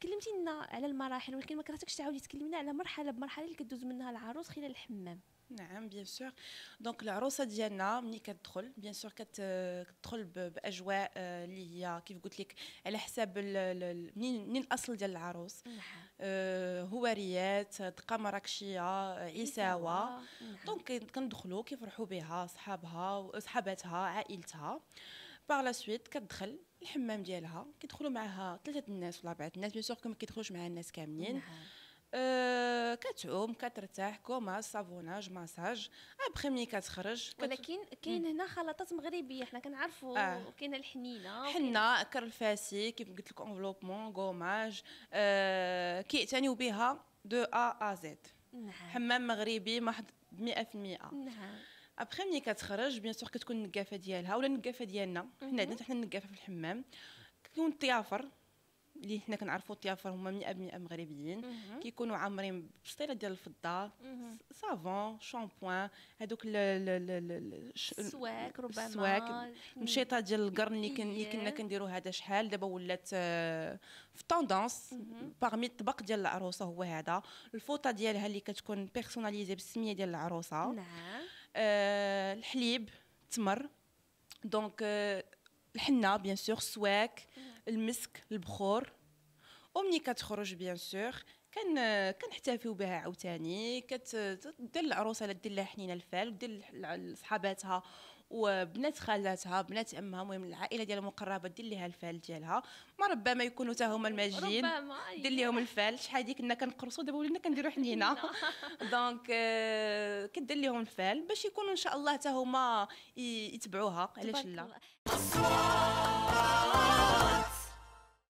تكلمتي لنا على المراحل ولكن ما كرهتكش تعاودي تكلمينا على مرحله بمرحله اللي كدوز منها العروس خلال الحمام نعم بيان سور دونك العروسه ديالنا ملي كتدخل بيان سور كتدخل باجواء آه، اللي هي كيف قلت لك على حساب منين الاصل ديال العروس نعم. آه هواريات دقه مراكشيه عيساوه دونك نعم. كندخلوا كيفرحوا بها صحابها وصحاباتها عائلتها آه باغ لا سويت كتدخل الحمام ديالها كيدخلوا معها ثلاثه الناس ولا اربعه الناس بيان سور ما كيدخلوش معها الناس كاملين نعم. أه كتعوم كترتاح كوما صابوناج ماساج ابخي ملي كتخرج كت... ولكن كاين هنا خلطات مغربيه حنا كنعرفوا آه. كاين الحنينه حنا كرفاسي كيف قلت لك انفلوبمون كوماج أه كيعتنيو بها دو ا ا زد نعم حمام مغربي محض 100% نعم ابخي ملي كتخرج بيان سور كتكون النقافه ديالها ولا النقافه ديالنا حنا عندنا حنا النقافه في الحمام كيكون الطيافر اللي حنا كنعرفوا الطيافر هما من ابناء مغربيين كيكونوا عامرين بسطيله ديال الفضه سافون شامبوان هذوك السواك ربما السواك المشيطه ديال القرن اللي كن كنا كنديروا هذا شحال دابا ولات في طوندونس باغمي الطبق ديال العروسه هو هذا الفوطه ديالها اللي كتكون بيرسوناليزي بالسميه ديال العروسه نعم آه، الحليب تمر دونك euh، الحنه بيان سور السواك المسك البخور ومني كتخرج بيان سور كان كنحتفيو بها عاوتاني كتدير العروسه دير لها حنينه الفال دير لصحاباتها وبنات خالاتها بنات امها المهم العائله ديالها المقربه دير ليها الفال ديالها ما ربما يكونوا حتى هما الماجين دير ليهم الفال شحال هذيك كنا كنقرصوا دابا ولينا كنديروا حنينه دونك آه، كدير ليهم الفال باش يكونوا ان شاء الله حتى هما يتبعوها علاش لا